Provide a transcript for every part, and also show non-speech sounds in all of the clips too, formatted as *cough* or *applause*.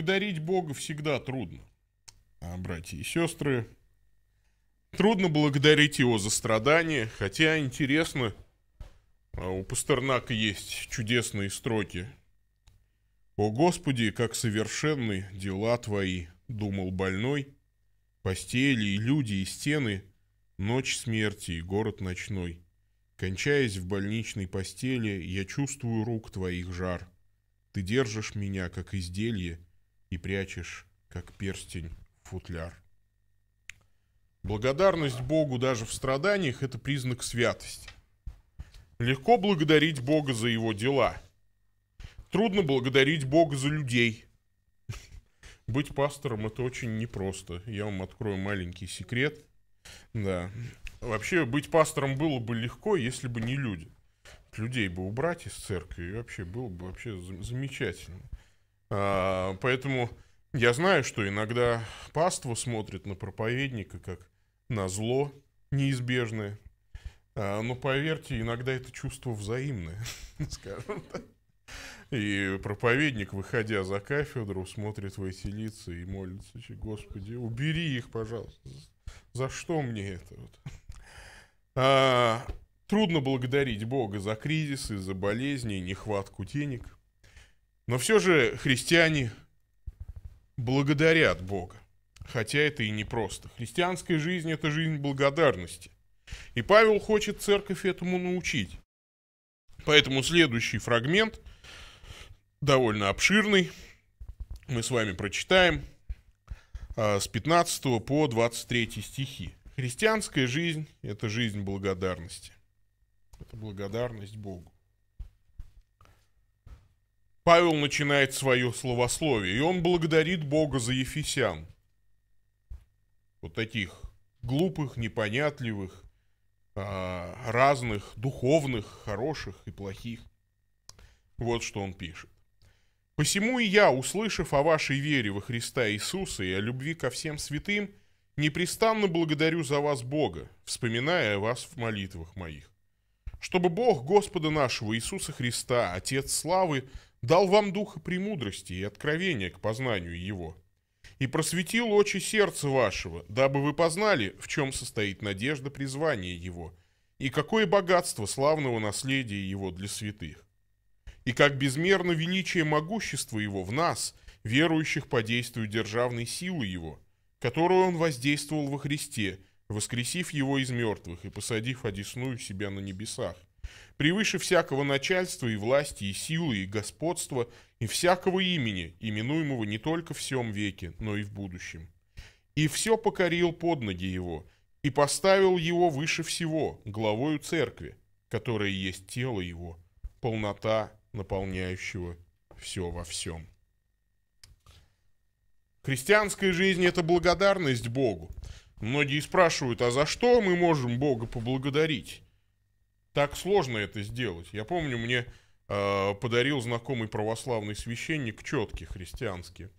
Благодарить Бога всегда трудно, а, братья и сестры. Трудно благодарить его за страдания, хотя интересно, а, у Пастернака есть чудесные строки. «О Господи, как совершенны дела Твои!» — думал больной. «Постели и люди, и стены, ночь смерти и город ночной. Кончаясь в больничной постели, я чувствую рук Твоих жар. Ты держишь меня, как изделие, и прячешь, как перстень, футляр. Благодарность Богу даже в страданиях – это признак святости. Легко благодарить Бога за его дела. Трудно благодарить Бога за людей. Быть пастором – это очень непросто. Я вам открою маленький секрет. Да. Вообще, быть пастором было бы легко, если бы не люди. Людей бы убрать из церкви, и вообще было бы вообще замечательно. А, поэтому я знаю, что иногда паство смотрит на проповедника как на зло неизбежное. А, но поверьте, иногда это чувство взаимное, *laughs* скажем так. И проповедник, выходя за кафедру, смотрит в эти лица и молится, Господи, убери их, пожалуйста. За что мне это? Вот? А, трудно благодарить Бога за кризисы, за болезни, нехватку денег. Но все же христиане благодарят Бога, хотя это и непросто. Христианская жизнь – это жизнь благодарности. И Павел хочет церковь этому научить. Поэтому следующий фрагмент, довольно обширный, мы с вами прочитаем а, с 15 по 23 стихи. Христианская жизнь – это жизнь благодарности. Это благодарность Богу. Павел начинает свое словословие, и он благодарит Бога за Ефесян. Вот таких глупых, непонятливых, а, разных, духовных, хороших и плохих. Вот что он пишет. «Посему и я, услышав о вашей вере во Христа Иисуса и о любви ко всем святым, непрестанно благодарю за вас Бога, вспоминая вас в молитвах моих. Чтобы Бог Господа нашего Иисуса Христа, Отец Славы, дал вам духа премудрости и откровения к познанию его, и просветил очи сердца вашего, дабы вы познали, в чем состоит надежда призвания его, и какое богатство славного наследия его для святых, и как безмерно величие могущества его в нас, верующих по действию державной силы его, которую он воздействовал во Христе, воскресив его из мертвых и посадив одесную себя на небесах, превыше всякого начальства и власти, и силы, и господства, и всякого имени, именуемого не только в сем веке, но и в будущем. И все покорил под ноги его, и поставил его выше всего, главою церкви, которая есть тело его, полнота наполняющего все во всем. Христианская жизнь – это благодарность Богу. Многие спрашивают, а за что мы можем Бога поблагодарить? так сложно это сделать. Я помню, мне э, подарил знакомый православный священник четки христианские.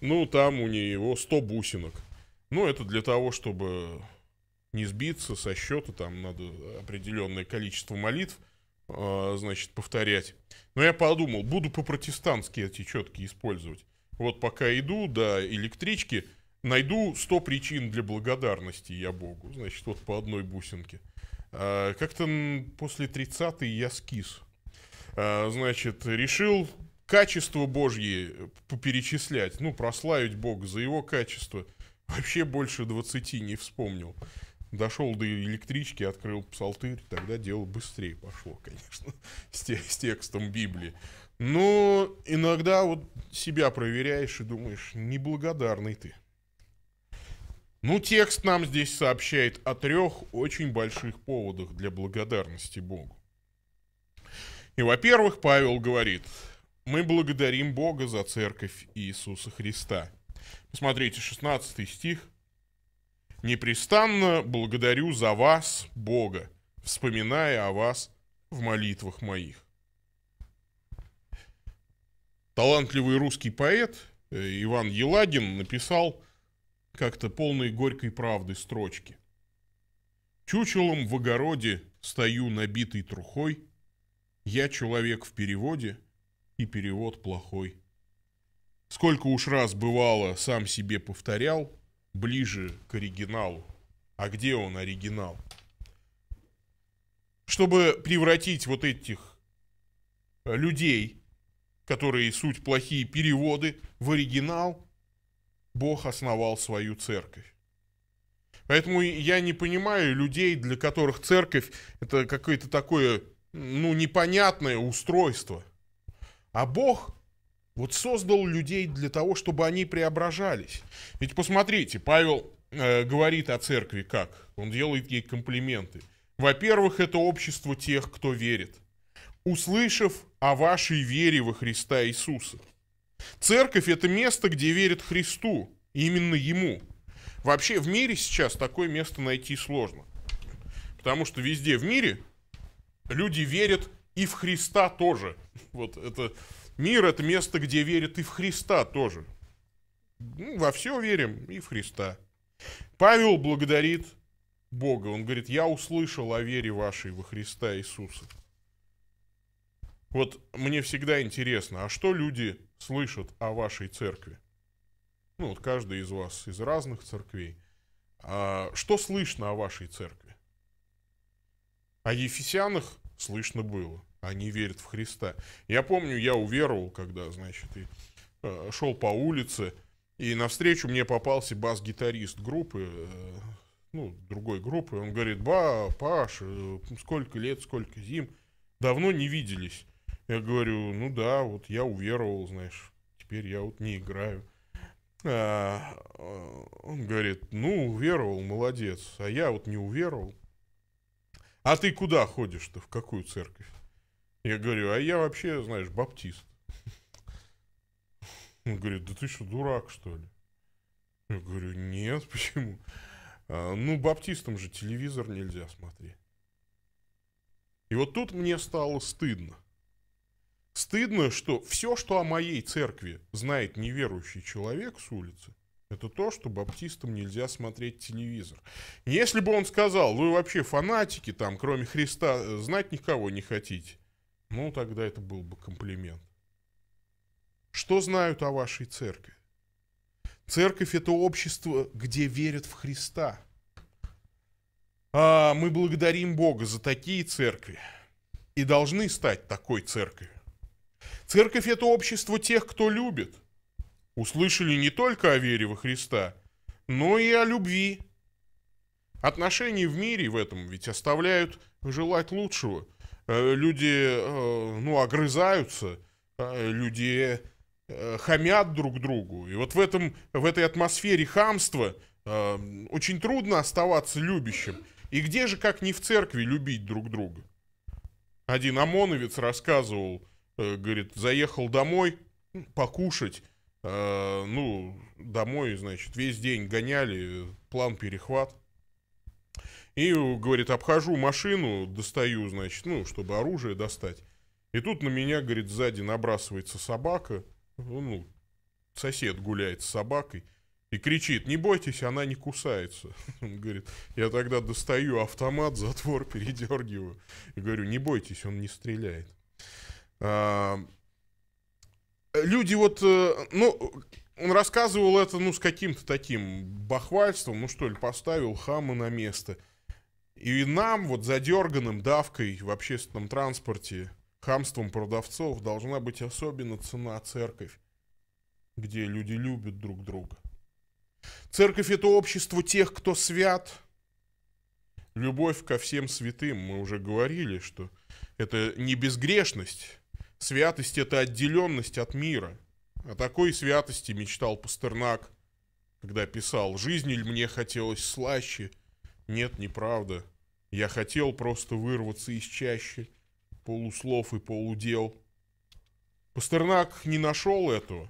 Ну, там у него 100 бусинок. Ну, это для того, чтобы не сбиться со счета, там надо определенное количество молитв, э, значит, повторять. Но я подумал, буду по-протестантски эти четки использовать. Вот пока иду до электрички, найду 100 причин для благодарности я Богу, значит, вот по одной бусинке. Э, как-то после 30-й я скис. Э, значит, решил качество Божье э, перечислять, ну, прославить Бога за его качество. Вообще больше 20 не вспомнил. Дошел до электрички, открыл псалтырь, тогда дело быстрее пошло, *laughs* конечно, с, те, с текстом Библии. Но иногда вот себя проверяешь и думаешь, неблагодарный ты. Ну, текст нам здесь сообщает о трех очень больших поводах для благодарности Богу. И, во-первых, Павел говорит, мы благодарим Бога за церковь Иисуса Христа. Посмотрите, 16 стих. «Непрестанно благодарю за вас, Бога, вспоминая о вас в молитвах моих». Талантливый русский поэт э, Иван Елагин написал как-то полные горькой правды строчки. Чучелом в огороде стою набитый трухой, Я человек в переводе, и перевод плохой. Сколько уж раз бывало, сам себе повторял, ближе к оригиналу. А где он, оригинал? Чтобы превратить вот этих э, людей, которые суть плохие переводы, в оригинал, Бог основал свою церковь. Поэтому я не понимаю людей, для которых церковь это какое-то такое, ну, непонятное устройство. А Бог вот создал людей для того, чтобы они преображались. Ведь посмотрите, Павел э, говорит о церкви как? Он делает ей комплименты. Во-первых, это общество тех, кто верит. Услышав о вашей вере во Христа Иисуса – Церковь – это место, где верят Христу, именно Ему. Вообще в мире сейчас такое место найти сложно. Потому что везде в мире люди верят и в Христа тоже. *laughs* Вот это мир – это место, где верят и в Христа тоже. Ну, во все верим и в Христа. Павел благодарит Бога. Он говорит, я услышал о вере вашей во Христа Иисуса. Вот мне всегда интересно, а что люди слышат о вашей церкви? Ну, вот каждый из вас из разных церквей. А что слышно о вашей церкви? О Ефесянах слышно было. Они верят в Христа. Я помню, я уверовал, когда, значит, и, э, шел по улице, и навстречу мне попался бас-гитарист группы, э, ну, другой группы. Он говорит, ба, Паш, э, сколько лет, сколько зим, давно не виделись. Я говорю, ну да, вот я уверовал, знаешь, теперь я вот не играю. А, а, он говорит, ну, уверовал, молодец, а я вот не уверовал. А ты куда ходишь-то, в какую церковь? Я говорю, а я вообще, знаешь, баптист. *laughs* Он говорит, да ты что, дурак, что ли? Я говорю, нет, *laughs* почему? А, ну, баптистам же телевизор нельзя смотреть. И вот тут мне стало стыдно. Стыдно, что все, что о моей церкви знает неверующий человек с улицы, это то, что баптистам нельзя смотреть телевизор. Если бы он сказал, вы вообще фанатики, там, кроме Христа, э, знать никого не хотите, ну, тогда это был бы комплимент. Что знают о вашей церкви? Церковь – это общество, где верят в Христа. А мы благодарим Бога за такие церкви и должны стать такой церковью. Церковь – это общество тех, кто любит. Услышали не только о вере во Христа, но и о любви. Отношения в мире в этом ведь оставляют желать лучшего. Э, люди, э, ну, огрызаются, э, люди хамят друг другу. И вот в, этом, в этой атмосфере хамства очень трудно оставаться любящим. И где же, как не в церкви, любить друг друга? Один ОМОНовец рассказывал, Э, говорит, заехал домой покушать, э, ну, домой, значит, весь день гоняли, план перехват. И, говорит, обхожу машину, достаю, значит, ну, чтобы оружие достать. И тут на меня, говорит, сзади набрасывается собака, ну, сосед гуляет с собакой, и кричит, не бойтесь, она не кусается. *laughs* Он говорит, я тогда достаю автомат, затвор передергиваю. И говорю, не бойтесь, он не стреляет. Люди вот, э, ну, он рассказывал это, ну, с каким-то таким бахвальством, ну, что ли, поставил хамы на место. И нам, вот, задерганным давкой в общественном транспорте, хамством продавцов должна быть особенно цена церковь, где люди любят друг друга. Церковь – это общество тех, кто свят. Любовь ко всем святым. Мы уже говорили, что это не безгрешность, Святость – это отделенность от мира. О такой святости мечтал Пастернак, когда писал «Жизнь ли мне хотелось слаще?» Нет, неправда. Я хотел просто вырваться из чащи полуслов и полудел. Пастернак не нашел этого.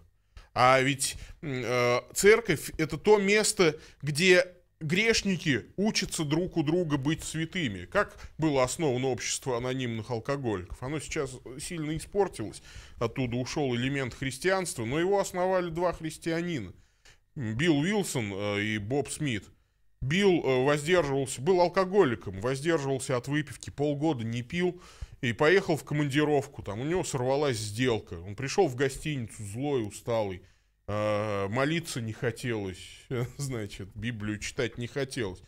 А ведь э, церковь – это то место, где грешники учатся друг у друга быть святыми. Как было основано общество анонимных алкоголиков? Оно сейчас сильно испортилось, оттуда ушел элемент христианства, но его основали два христианина. Билл Уилсон э, и Боб Смит. Билл э, воздерживался, был алкоголиком, воздерживался от выпивки, полгода не пил и поехал в командировку. Там у него сорвалась сделка. Он пришел в гостиницу злой, усталый а, молиться не хотелось, *laughs* значит, Библию читать не хотелось.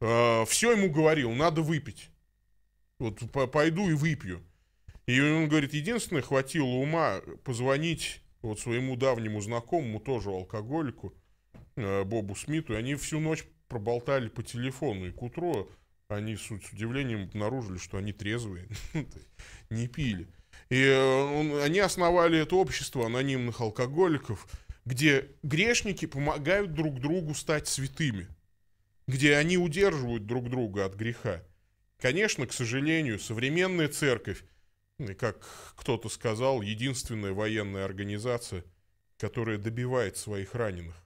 А, Все ему говорил, надо выпить. Вот пойду и выпью. И он говорит, единственное, хватило ума позвонить вот своему давнему знакомому, тоже алкоголику, а, Бобу Смиту, и они всю ночь проболтали по телефону, и к утру они с удивлением обнаружили, что они трезвые, *laughs* ну, не пили. И э, он, они основали это общество анонимных алкоголиков, где грешники помогают друг другу стать святыми, где они удерживают друг друга от греха. Конечно, к сожалению, современная церковь, ну как кто-то сказал, единственная военная организация, которая добивает своих раненых.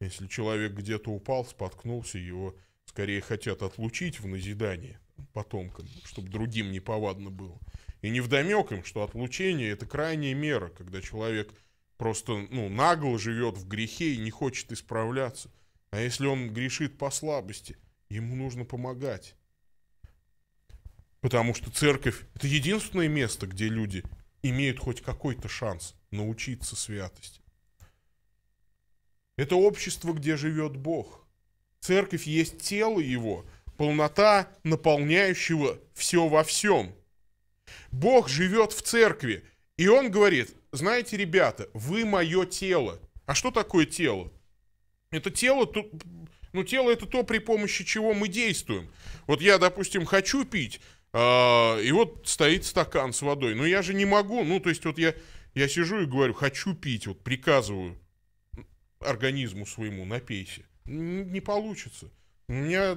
Если человек где-то упал, споткнулся, его скорее хотят отлучить в назидание потомкам, чтобы другим неповадно было. И не вдомек им, что отлучение – это крайняя мера, когда человек – просто, ну, нагло живет в грехе и не хочет исправляться. А если он грешит по слабости, ему нужно помогать. Потому что церковь – это единственное место, где люди имеют хоть какой-то шанс научиться святости. Это общество, где живет Бог. Церковь есть тело Его, полнота наполняющего все во всем. Бог живет в церкви, и Он говорит, знаете, ребята, вы мое тело. А что такое тело? Это тело, то, ну тело это то, при помощи чего мы действуем. Вот я, допустим, хочу пить, э, и вот стоит стакан с водой. Но я же не могу, ну то есть вот я, я сижу и говорю, хочу пить, вот приказываю организму своему, напейся. Н не получится. У меня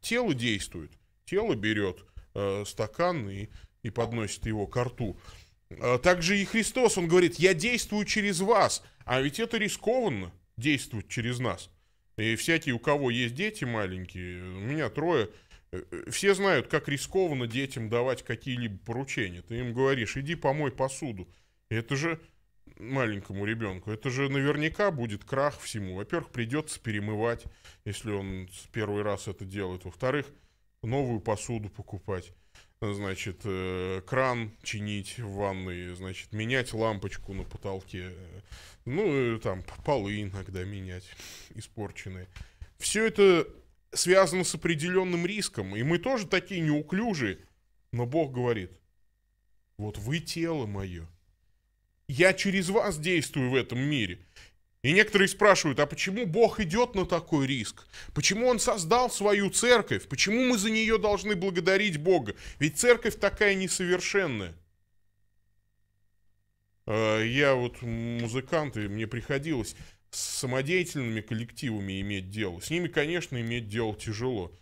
тело действует, тело берет э, а, стакан и, и подносит его к рту. А также и Христос, он говорит, я действую через вас, а ведь это рискованно, действовать через нас. И всякие, у кого есть дети маленькие, у меня трое, э, э, все знают, как рискованно детям давать какие-либо поручения. Ты им говоришь, иди помой посуду. Это же маленькому ребенку, это же наверняка будет крах всему. Во-первых, придется перемывать, если он первый раз это делает. Во-вторых, новую посуду покупать, значит, э, кран чинить в ванной, значит, менять лампочку на потолке, э, ну, э, там, полы иногда менять, испорченные. Все это связано с определенным риском, и мы тоже такие неуклюжие, но Бог говорит, вот вы тело мое, я через вас действую в этом мире. И некоторые спрашивают, а почему Бог идет на такой риск? Почему Он создал свою церковь? Почему мы за нее должны благодарить Бога? Ведь церковь такая несовершенная. А, я вот музыкант, и мне приходилось с самодеятельными коллективами иметь дело. С ними, конечно, иметь дело тяжело.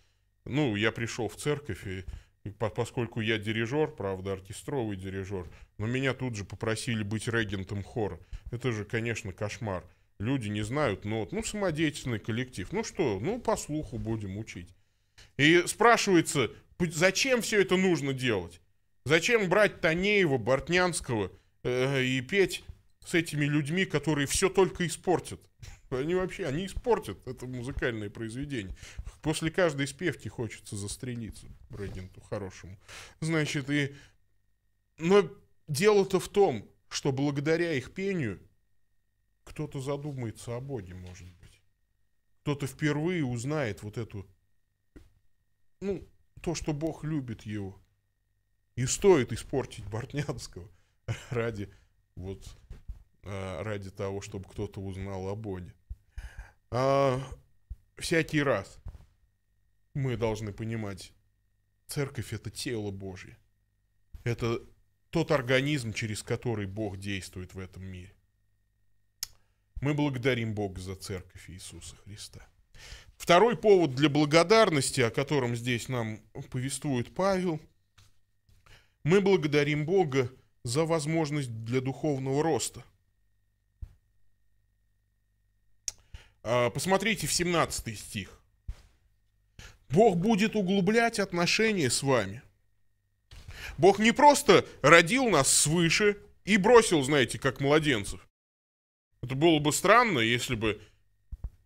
Ну, я пришел в церковь, и, и поскольку я дирижер, правда, оркестровый дирижер, но меня тут же попросили быть регентом хора. Это же, конечно, кошмар люди не знают нот. Ну, самодеятельный коллектив. Ну что, ну, по слуху будем учить. И спрашивается, зачем все это нужно делать? Зачем брать Танеева, Бортнянского э, и петь с этими людьми, которые все только испортят? Они вообще, они испортят это музыкальное произведение. После каждой спевки хочется застрелиться Брегенту хорошему. Значит, и... Но дело-то в том, что благодаря их пению кто-то задумается о Боге, может быть. Кто-то впервые узнает вот эту, ну, то, что Бог любит его. И стоит испортить Бортнянского *laughs* ради вот а, ради того, чтобы кто-то узнал о Боге. А, всякий раз мы должны понимать, церковь это тело Божье. Это тот организм, через который Бог действует в этом мире. Мы благодарим Бога за церковь Иисуса Христа. Второй повод для благодарности, о котором здесь нам повествует Павел, мы благодарим Бога за возможность для духовного роста. А, посмотрите в 17 стих. Бог будет углублять отношения с вами. Бог не просто родил нас свыше и бросил, знаете, как младенцев. Это было бы странно, если бы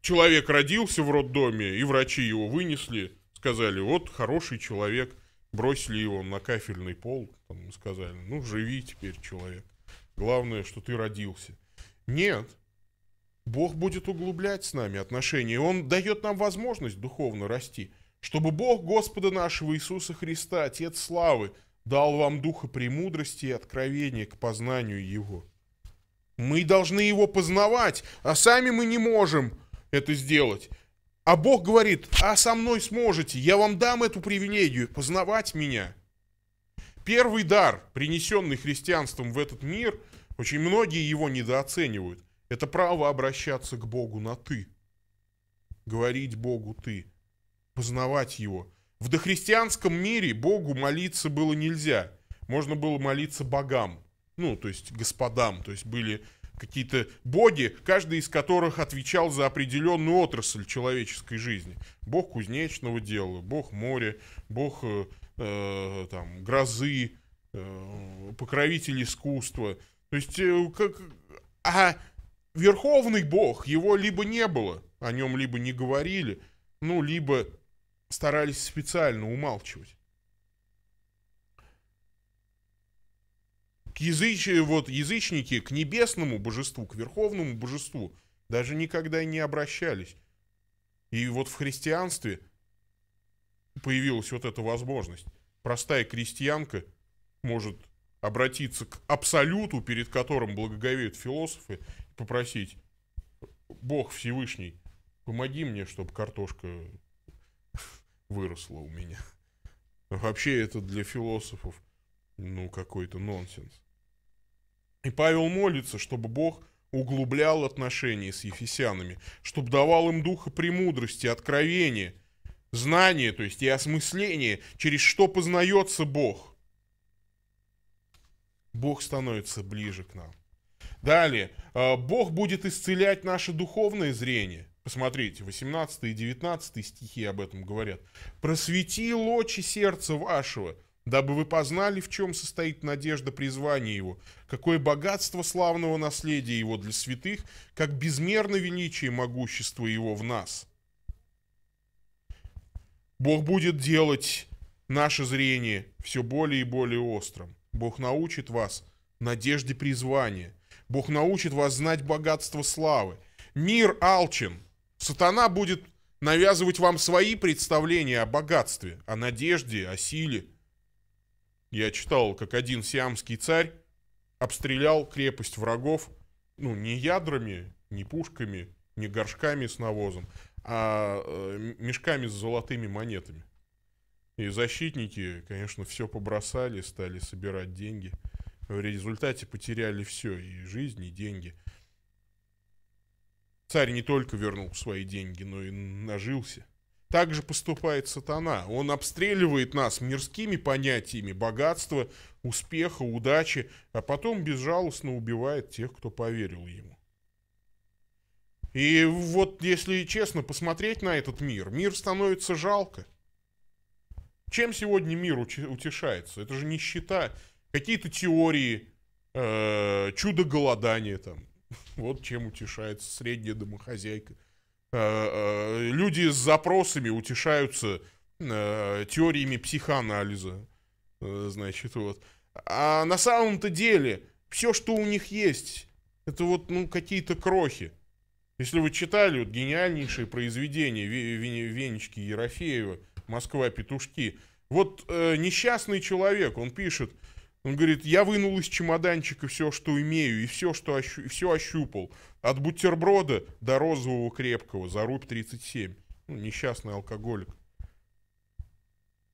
человек родился в роддоме, и врачи его вынесли, сказали, вот хороший человек, бросили его на кафельный пол, там, сказали, ну живи теперь, человек. Главное, что ты родился. Нет. Бог будет углублять с нами отношения. Он дает нам возможность духовно расти. Чтобы Бог Господа нашего Иисуса Христа, Отец Славы, дал вам духа премудрости и откровения к познанию Его. Мы должны его познавать, а сами мы не можем это сделать. А Бог говорит, а со мной сможете, я вам дам эту привилегию, познавать меня. Первый дар, принесенный христианством в этот мир, очень многие его недооценивают. Это право обращаться к Богу на «ты». Говорить Богу «ты», познавать Его. В дохристианском мире Богу молиться было нельзя. Можно было молиться богам ну, то есть господам, то есть были какие-то боги, каждый из которых отвечал за определенную отрасль человеческой жизни. Бог кузнечного дела, бог моря, бог э, э, там, грозы, э, покровитель искусства. То есть, э, как... А верховный бог, его либо не было, о нем либо не говорили, ну, либо старались специально умалчивать. к языч... вот, язычники к небесному божеству, к верховному божеству даже никогда не обращались. И вот в христианстве появилась вот эта возможность. Простая крестьянка может обратиться к абсолюту, перед которым благоговеют философы, и попросить «Бог Всевышний, помоги мне, чтобы картошка выросла у меня». Вообще это для философов, ну, какой-то нонсенс. И Павел молится, чтобы Бог углублял отношения с ефесянами, чтобы давал им духа премудрости, откровения, знания, то есть и осмысления, через что познается Бог. Бог становится ближе к нам. Далее, а, Бог будет исцелять наше духовное зрение. Посмотрите, 18 и 19 стихи об этом говорят. Просвети очи сердца вашего, дабы вы познали, в чем состоит надежда призвания его, какое богатство славного наследия его для святых, как безмерно величие могущества его в нас. Бог будет делать наше зрение все более и более острым. Бог научит вас надежде призвания. Бог научит вас знать богатство славы. Мир алчен. Сатана будет навязывать вам свои представления о богатстве, о надежде, о силе – я читал, как один сиамский царь обстрелял крепость врагов, ну, не ядрами, не пушками, не горшками с навозом, а э, мешками с золотыми монетами. И защитники, конечно, все побросали, стали собирать деньги. В результате потеряли все, и жизнь, и деньги. Царь не только вернул свои деньги, но и нажился. Так же поступает сатана. Он обстреливает нас мирскими понятиями богатства, успеха, удачи, а потом безжалостно убивает тех, кто поверил ему. И вот, если честно, посмотреть на этот мир, мир становится жалко. Чем сегодня мир утешается? Это же нищета, какие-то теории, э, чудо голодания там. *laughs* Вот чем утешается средняя домохозяйка – Э, э, люди с запросами утешаются э, теориями психоанализа. Значит, вот. А на самом-то деле, все, что у них есть, это вот, ну, какие-то крохи. Если вы читали вот, гениальнейшее произведение Венечки Ерофеева «Москва-петушки», вот э, несчастный человек, он пишет – он говорит, я вынул из чемоданчика все, что имею, и все, что ощу... и все ощупал. От бутерброда до розового крепкого за рубь 37. Ну, несчастный алкоголик.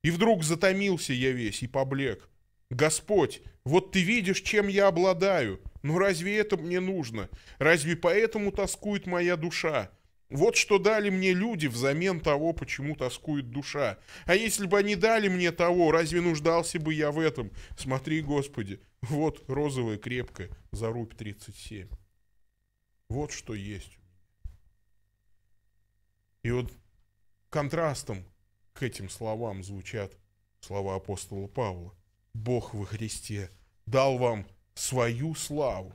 И вдруг затомился я весь и поблек. «Господь, вот ты видишь, чем я обладаю. Но разве это мне нужно? Разве поэтому тоскует моя душа? Вот что дали мне люди взамен того, почему тоскует душа. А если бы они дали мне того, разве нуждался бы я в этом? Смотри, Господи, вот розовая крепкая, зарубь 37. Вот что есть. И вот контрастом к этим словам звучат слова апостола Павла. Бог во Христе дал вам свою славу.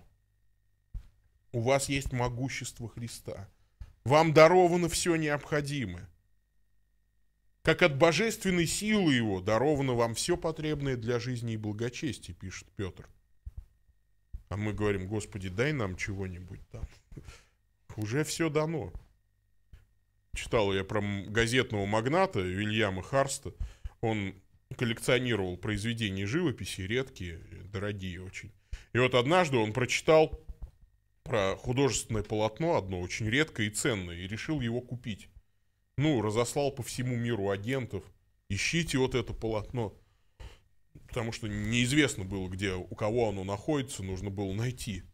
У вас есть могущество Христа – вам даровано все необходимое. Как от божественной силы его даровано вам все потребное для жизни и благочестия, пишет Петр. А мы говорим, Господи, дай нам чего-нибудь там. *laughs* Уже все дано. Читал я про газетного магната Вильяма Харста. Он коллекционировал произведения живописи, редкие, дорогие очень. И вот однажды он прочитал про художественное полотно одно, очень редкое и ценное, и решил его купить. Ну, разослал по всему миру агентов, ищите вот это полотно. Потому что неизвестно было, где, у кого оно находится, нужно было найти,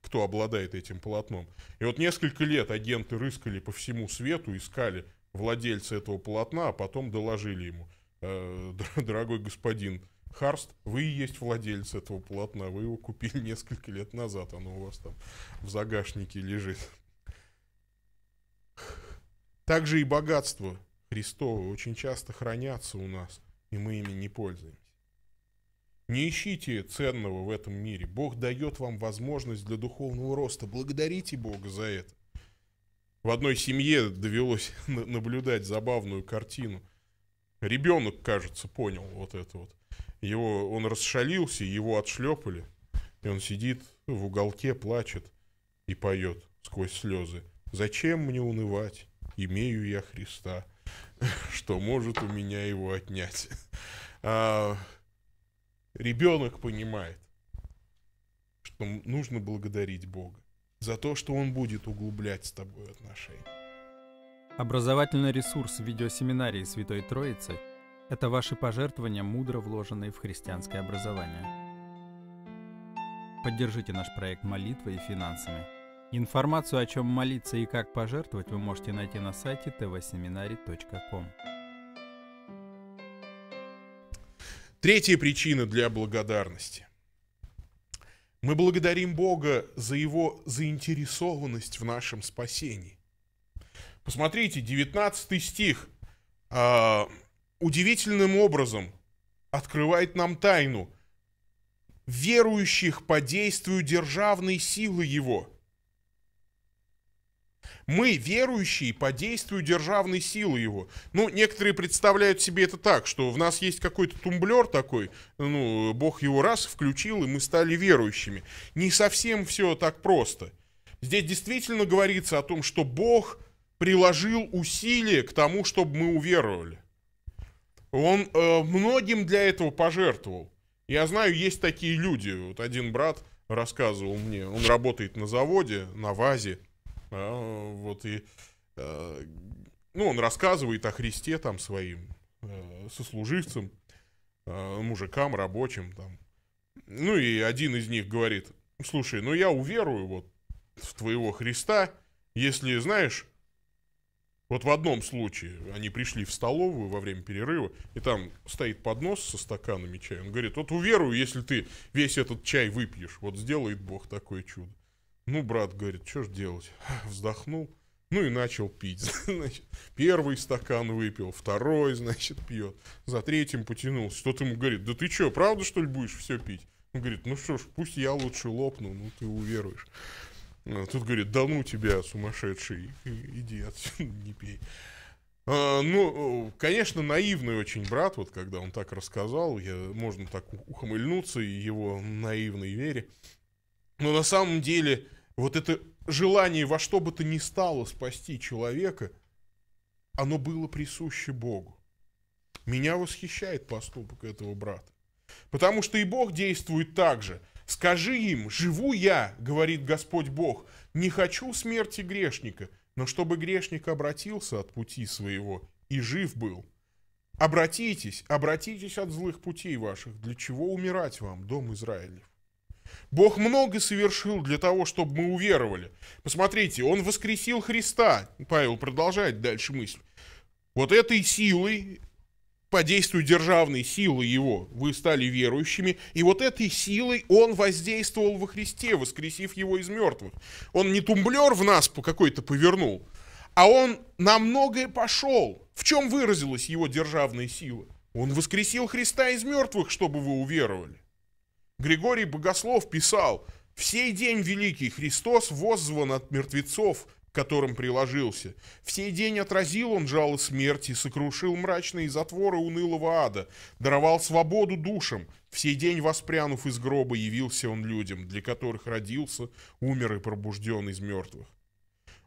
кто обладает этим полотном. И вот несколько лет агенты рыскали по всему свету, искали владельца этого полотна, а потом доложили ему. «Э, *laughs* дорогой господин, Харст, вы и есть владелец этого полотна, вы его купили *laughs* несколько лет назад, оно у вас там в загашнике лежит. Также и богатство Христова очень часто хранятся у нас, и мы ими не пользуемся. Не ищите ценного в этом мире. Бог дает вам возможность для духовного роста. Благодарите Бога за это. В одной семье довелось *laughs* наблюдать забавную картину. Ребенок, кажется, понял вот это вот. Его, он расшалился, его отшлепали, и он сидит в уголке, плачет и поет сквозь слезы. «Зачем мне унывать? Имею я Христа, что может у меня его отнять». А, ребенок понимает, что нужно благодарить Бога за то, что Он будет углублять с тобой отношения. Образовательный ресурс видеосеминарии Святой Троицы – это ваши пожертвования, мудро вложенные в христианское образование. Поддержите наш проект молитвой и финансами. Информацию, о чем молиться и как пожертвовать, вы можете найти на сайте tvseminary.com. Третья причина для благодарности. Мы благодарим Бога за Его заинтересованность в нашем спасении. Посмотрите, 19 стих а, удивительным образом открывает нам тайну. Верующих по действию державной силы Его. Мы, верующие, по действию державной силы Его. Ну, некоторые представляют себе это так, что в нас есть какой-то тумблер такой, ну, Бог его раз включил, и мы стали верующими. Не совсем все так просто. Здесь действительно говорится о том, что Бог приложил усилия к тому, чтобы мы уверовали. Он э, многим для этого пожертвовал. Я знаю, есть такие люди. Вот один брат рассказывал мне, он работает на заводе, на ВАЗе. Э, вот и... Э, ну, он рассказывает о Христе там своим э, сослуживцам, э, мужикам, рабочим там. Ну и один из них говорит, слушай, ну я уверую вот в твоего Христа, если, знаешь, вот в одном случае они пришли в столовую во время перерыва, и там стоит поднос со стаканами чая. Он говорит, вот уверую, если ты весь этот чай выпьешь, вот сделает Бог такое чудо. Ну, брат говорит, что ж делать? *laughs* Вздохнул, ну и начал пить. *laughs* Значит, первый стакан выпил, второй, значит, пьет. За третьим потянулся. Что-то ему говорит, да ты что, правда, что ли, будешь все пить? Он говорит, ну что ж, пусть я лучше лопну, ну ты уверуешь. Э, тут говорит, да ну тебя, сумасшедший, иди отсюда, не пей. А, ну, конечно, наивный очень брат, вот когда он так рассказал, я, можно так ухмыльнуться и его наивной вере. Но на самом деле, вот это желание во что бы то ни стало спасти человека, оно было присуще Богу. Меня восхищает поступок этого брата. Потому что и Бог действует так же – Скажи им, живу я, говорит Господь Бог, не хочу смерти грешника, но чтобы грешник обратился от пути своего и жив был. Обратитесь, обратитесь от злых путей ваших, для чего умирать вам, дом Израилев? Бог много совершил для того, чтобы мы уверовали. Посмотрите, Он воскресил Христа. Павел продолжает дальше мысль. Вот этой силой, по действию державной силы его вы стали верующими, и вот этой силой он воздействовал во Христе, воскресив его из мертвых. Он не тумблер в нас по какой-то повернул, а он на многое пошел. В чем выразилась его державная сила? Он воскресил Христа из мертвых, чтобы вы уверовали. Григорий Богослов писал, «В сей день великий Христос воззван от мертвецов, которым приложился. В сей день отразил он жало смерти, сокрушил мрачные затворы унылого ада, даровал свободу душам. В сей день, воспрянув из гроба, явился он людям, для которых родился, умер и пробужден из мертвых.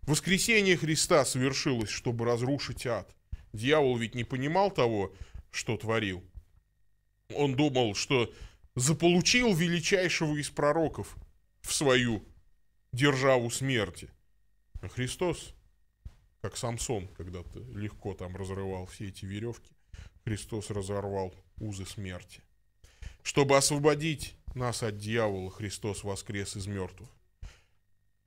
Воскресение Христа совершилось, чтобы разрушить ад. Дьявол ведь не понимал того, что творил. Он думал, что заполучил величайшего из пророков в свою державу смерти. Христос, как Самсон когда-то легко там разрывал все эти веревки, Христос разорвал узы смерти. Чтобы освободить нас от дьявола, Христос воскрес из мертвых.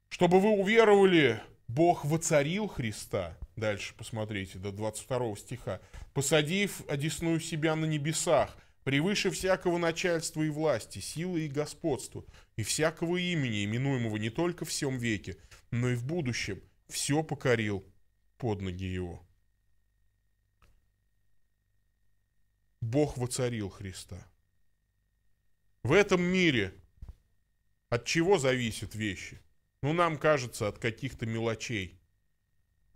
Чтобы вы уверовали, Бог воцарил Христа, дальше посмотрите, до 22 стиха, посадив одесную себя на небесах – превыше всякого начальства и власти, силы и господства, и всякого имени, именуемого не только в всем веке, но и в будущем, все покорил под ноги его. Бог воцарил Христа. В этом мире от чего зависят вещи? Ну, нам кажется, от каких-то мелочей.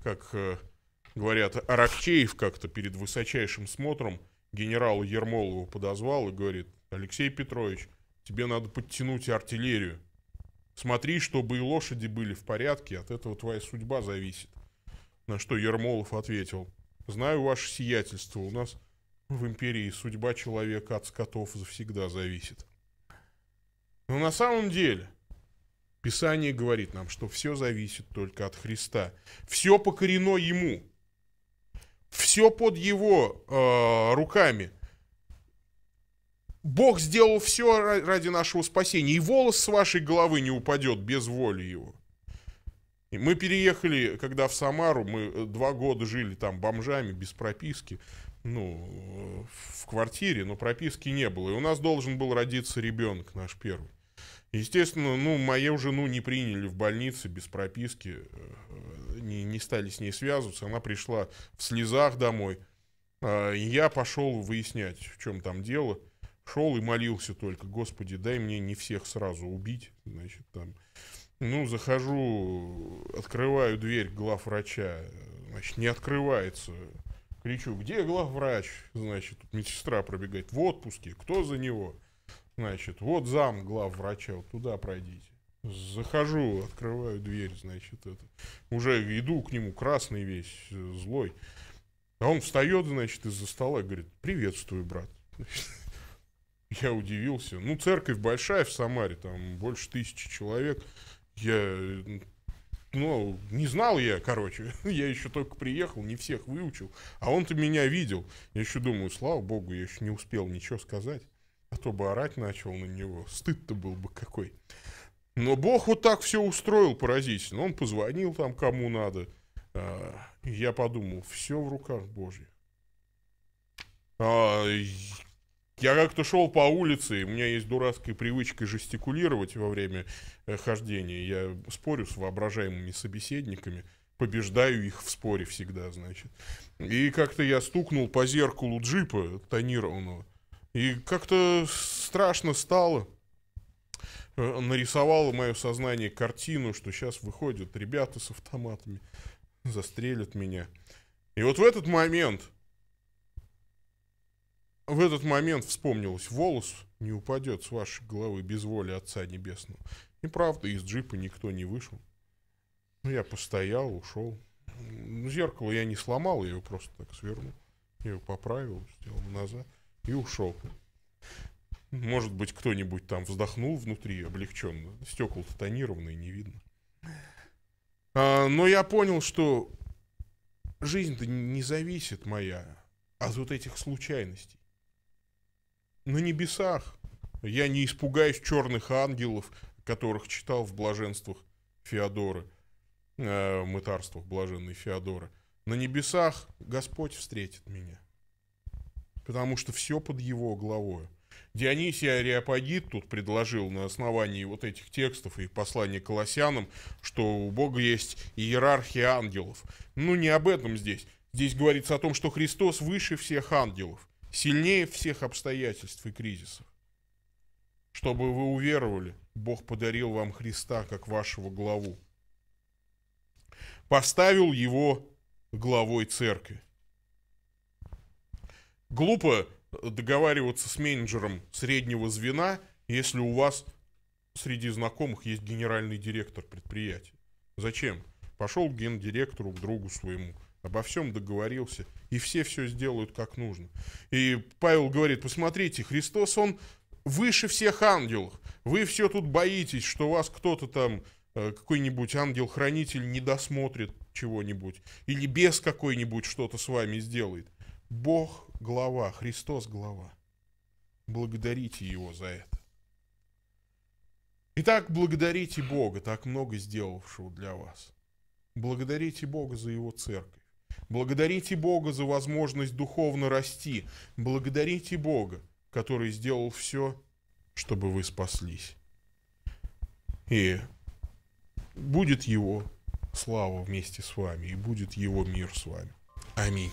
Как э, говорят, Аракчеев как-то перед высочайшим смотром – Генерала Ермолова подозвал и говорит, Алексей Петрович, тебе надо подтянуть артиллерию. Смотри, чтобы и лошади были в порядке, от этого твоя судьба зависит. На что Ермолов ответил, знаю ваше сиятельство, у нас в империи судьба человека от скотов завсегда зависит. Но на самом деле, Писание говорит нам, что все зависит только от Христа. Все покорено Ему. Все под его э, руками. Бог сделал все ради нашего спасения. И волос с вашей головы не упадет без воли его. И мы переехали, когда в Самару, мы э, два года жили там бомжами, без прописки, ну, э, в квартире, но прописки не было. И у нас должен был родиться ребенок наш первый. Естественно, ну, мою жену не приняли в больнице без прописки, э, не, не стали с ней связываться, она пришла в слезах домой. А, я пошел выяснять, в чем там дело. Шел и молился только, Господи, дай мне не всех сразу убить, значит, там. Ну, захожу, открываю дверь главврача, значит, не открывается. Кричу, где главврач? Значит, тут медсестра пробегает в отпуске, кто за него? Значит, вот зам глав врача, вот туда пройдите. Захожу, открываю дверь, значит, это. Уже иду к нему, красный весь, э, злой. А он встает, значит, из-за стола и говорит, приветствую, брат. *laughs* Я удивился. Ну, церковь большая в Самаре, там больше тысячи человек. Я, ну, не знал я, короче. *laughs* я еще только приехал, не всех выучил. А он-то меня видел. Я еще думаю, слава богу, я еще не успел ничего сказать а то бы орать начал на него. Стыд-то был бы какой. Но Бог вот так все устроил поразительно. Он позвонил там кому надо. А, я подумал, все в руках Божьих. А, я как-то шел по улице, и у меня есть дурацкая привычка жестикулировать во время э, хождения. Я спорю с воображаемыми собеседниками, побеждаю их в споре всегда, значит. И как-то я стукнул по зеркалу джипа тонированного. И как-то страшно стало. Э, нарисовало мое сознание картину, что сейчас выходят ребята с автоматами, застрелят меня. И вот в этот момент, в этот момент вспомнилось, волос не упадет с вашей головы без воли Отца Небесного. И правда, из джипа никто не вышел. Ну, я постоял, ушел. Зеркало я не сломал, я его просто так свернул. Я его поправил, сделал назад и ушел. Может быть, кто-нибудь там вздохнул внутри облегченно. стекла тонированные, не видно. А, но я понял, что жизнь-то не зависит моя от вот этих случайностей. На небесах я не испугаюсь черных ангелов, которых читал в блаженствах Феодоры, э, мытарствах блаженной Феодоры. На небесах Господь встретит меня потому что все под его главой. Дионисий Ариапагит тут предложил на основании вот этих текстов и послания колоссянам, что у Бога есть иерархия ангелов. Ну, не об этом здесь. Здесь говорится о том, что Христос выше всех ангелов, сильнее всех обстоятельств и кризисов. Чтобы вы уверовали, Бог подарил вам Христа как вашего главу. Поставил его главой церкви глупо э, договариваться с менеджером среднего звена, если у вас среди знакомых есть генеральный директор предприятия. Зачем? Пошел к гендиректору, к другу своему, обо всем договорился, и все все сделают как нужно. И Павел говорит, посмотрите, Христос, он выше всех ангелов. Вы все тут боитесь, что вас кто-то там, э, какой-нибудь ангел-хранитель не досмотрит чего-нибудь, или без какой-нибудь что-то с вами сделает. Бог – глава, Христос – глава. Благодарите Его за это. Итак, благодарите Бога, так много сделавшего для вас. Благодарите Бога за Его церковь. Благодарите Бога за возможность духовно расти. Благодарите Бога, который сделал все, чтобы вы спаслись. И будет Его слава вместе с вами, и будет Его мир с вами. Аминь.